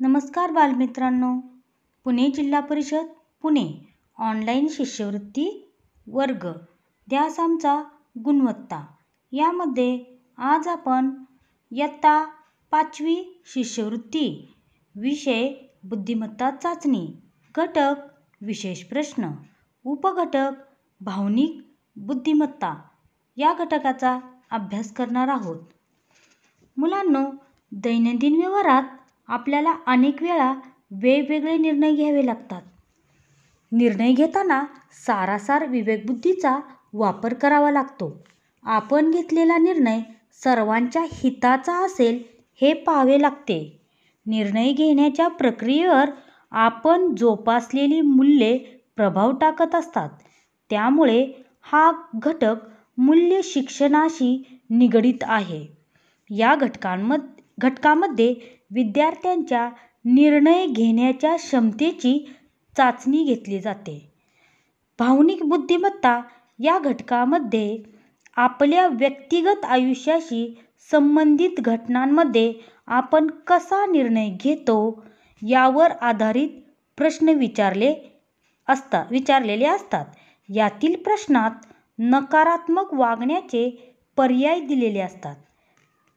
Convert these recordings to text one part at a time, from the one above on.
नमस्कार बालमित्रांनो पुणे जिल्हा परिषद पुणे ऑनलाईन शिष्यवृत्ती वर्ग द्यास आमचा गुणवत्ता यामध्ये आज आपण इयत्ता पाचवी शिष्यवृत्ती विषय बुद्धिमत्ता चाचणी घटक विशेष प्रश्न उपघटक भावनिक बुद्धिमत्ता या घटकाचा अभ्यास करणार आहोत मुलांनो दैनंदिन व्यवहारात आपल्याला अनेक वेळा वेगवेगळे निर्णय घ्यावे लागतात निर्णय घेताना सारासार विवेकबुद्धीचा वापर करावा लागतो आपण घेतलेला निर्णय सर्वांच्या हिताचा असेल हे पाहावे लागते निर्णय घेण्याच्या प्रक्रियेवर आपण जोपासलेली मूल्ये प्रभाव टाकत असतात त्यामुळे हा घटक मूल्य शिक्षणाशी निगडीत आहे या घटकांमध्ये घटकामध्ये विद्यार्थ्यांच्या निर्णय घेण्याच्या क्षमतेची चाचणी घेतली जाते भावनिक बुद्धिमत्ता या घटकामध्ये आपल्या व्यक्तिगत आयुष्याशी संबंधित घटनांमध्ये आपण कसा निर्णय घेतो यावर आधारित प्रश्न विचारले असता विचारलेले असतात यातील प्रश्नात नकारात्मक वागण्याचे पर्याय दिलेले असतात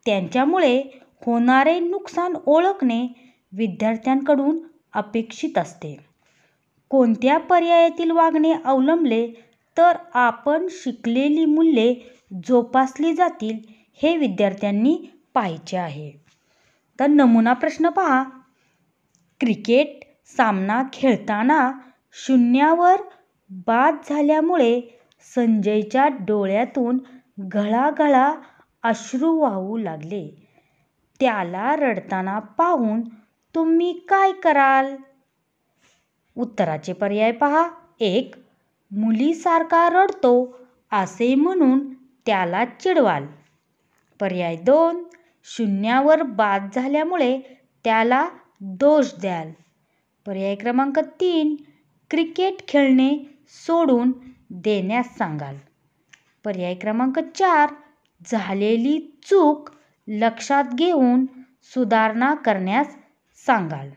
त्यांच्यामुळे होणारे नुकसान ओळखणे विद्यार्थ्यांकडून अपेक्षित असते कोणत्या पर्यायातील वागणे अवलंबले तर आपण शिकलेली मूल्ये जोपासली जातील हे विद्यार्थ्यांनी पाहायचे आहे तर नमुना प्रश्न पहा क्रिकेट सामना खेळताना शून्यावर बाद झाल्यामुळे संजयच्या डोळ्यातून घळाघळा अश्रू वाहू लागले त्याला रडताना पाहून तुम्ही काय कराल उत्तराचे पर्याय पहा एक मुलीसारखा रडतो असे म्हणून त्याला चिडवाल पर्याय दोन शून्यावर बाद झाल्यामुळे त्याला दोष द्याल पर्याय क्रमांक तीन क्रिकेट खेळणे सोडून देण्यास सांगाल पर्याय क्रमांक चार झालेली चूक लक्षात घेऊन सुधारणा करण्यास सांगाल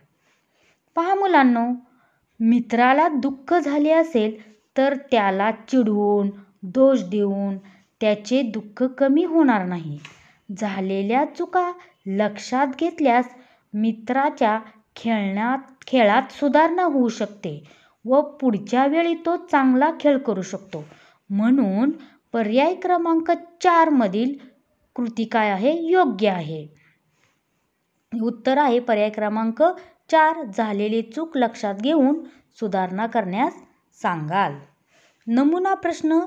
पहा मुलांनो मित्राला दुःख झाले असेल तर त्याला चिडवून दोष देऊन त्याचे दुःख कमी होणार नाही झालेल्या चुका लक्षात घेतल्यास मित्राच्या खेळण्यात खेळात सुधारणा होऊ शकते व पुढच्या वेळी तो चांगला खेळ करू शकतो म्हणून पर्याय क्रमांक चारमधील कृती काय आहे योग्य आहे उत्तर आहे पर्याय क्रमांक चार झालेली चूक लक्षात घेऊन सुधारणा करण्यास सांगाल नमुना प्रश्न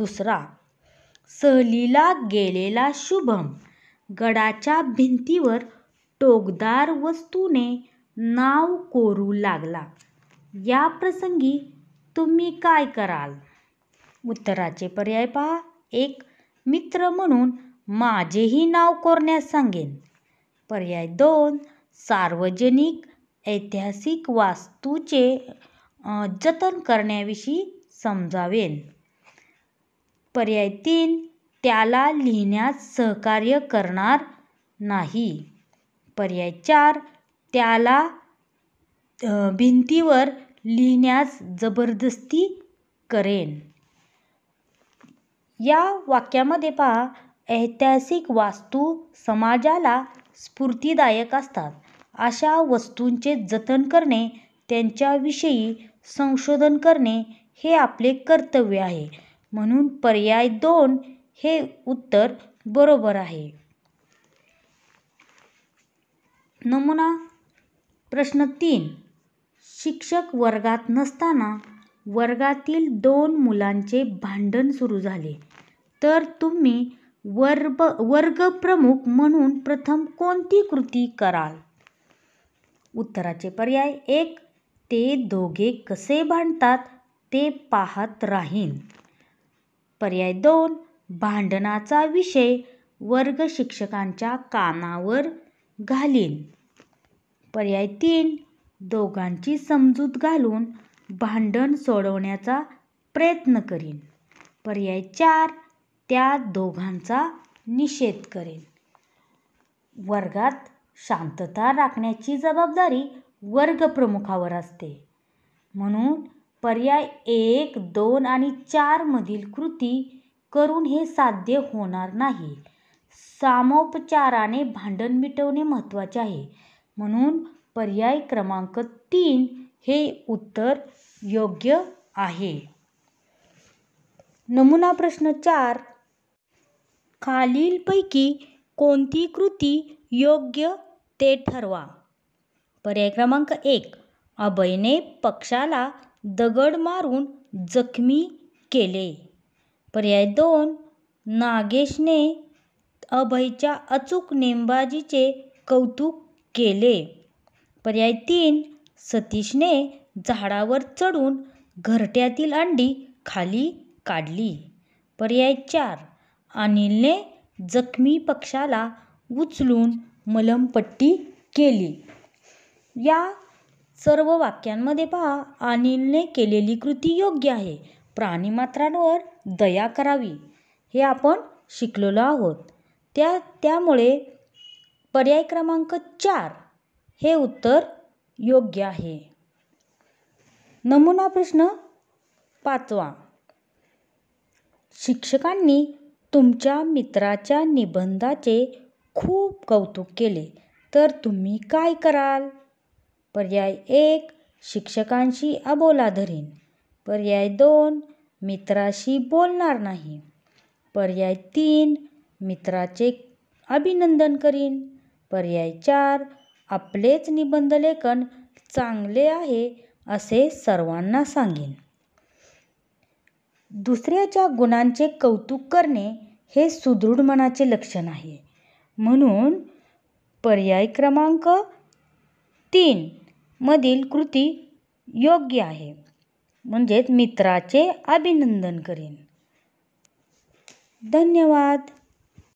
दुसरा सहलीला गेलेला शुभम गडाच्या भिंतीवर टोकदार वस्तूने नाव कोरू लागला या प्रसंगी तुम्ही काय कराल उत्तराचे पर्याय पहा एक मित्र म्हणून माझेही नाव कोरण्यास सांगेन पर्याय दोन सार्वजनिक ऐतिहासिक वास्तूचे जतन करण्याविषयी समजावेन पर्याय तीन त्याला लिहिण्यास सहकार्य करणार नाही पर्याय चार त्याला भिंतीवर लिहिण्यास जबरदस्ती करेन या वाक्यामध्ये पहा ऐतिहासिक वास्तू समाजाला स्फूर्तीदायक असतात. अशा वस्तूंचे जतन करणे, त्यांच्याविषयी संशोधन करणे हे आपले कर्तव्य आहे. म्हणून पर्याय दोन हे उत्तर बरोबर आहे. नमुना प्रश्न तीन शिक्षक वर्गात नसताना वर्गातील दोन मुलांचे भांडण सुरू झाले, तर तुम्ही वर्ब वर्गप्रमुख म्हणून प्रथम कोणती कृती कराल उत्तराचे पर्याय एक ते दोघे कसे भांडतात ते पाहत राहीन पर्याय दोन भांडणाचा विषय वर्ग शिक्षकांच्या कानावर घालीन पर्याय तीन दोघांची समजूत घालून भांडण सोडवण्याचा प्रयत्न करीन पर्याय चार त्या दोघांचा निषेध करेन वर्गात शांतता राखण्याची जबाबदारी वर्गप्रमुखावर असते म्हणून पर्याय एक दोन आणि चारमधील कृती करून हे साध्य होणार नाही सामोपचाराने भांडण मिटवणे महत्त्वाचे आहे म्हणून पर्याय क्रमांक तीन हे उत्तर योग्य आहे नमुना प्रश्न चार खालीलपैकी कोणती कृती योग्य ते ठरवा पर्याय क्रमांक एक अभयने पक्षाला दगड मारून जखमी केले पर्याय दोन नागेशने अभयच्या अचूक नेमबाजीचे कौतुक केले पर्याय तीन सतीशने झाडावर चढून घरट्यातील अंडी खाली काढली पर्याय चार अनिलने जखमी पक्षाला उचलून मलमपट्टी केली. या सर्व वाक्यांमध्ये पहा अनिलने केलेली कृती योग्य आहे. प्राणीमात्रांवर दया करावी हे आपण शिकलेलो आहोत. त्या त्यामुळे पर्याय क्रमांक चार हे उत्तर योग्य आहे. नमुना प्रश्न पाचवा शिक्षकांनी तुमच्या मित्राच्या निबंधाचे खूप कौतुक केले तर तुम्ही काय कराल पर्याय एक शिक्षकांशी अबोला धरीन पर्याय दोन मित्राशी बोलणार नाही पर्याय तीन मित्राचे अभिनंदन करीन पर्याय चार आपलेच निबंधलेखन चांगले आहे असे सर्वांना सांगेन दुसऱ्याच्या गुणांचे कौतुक करणे हे सुदृढ मनाचे लक्षण आहे म्हणून पर्याय क्रमांक तीन मधील कृती योग्य आहे म्हणजेच मित्राचे अभिनंदन करेन धन्यवाद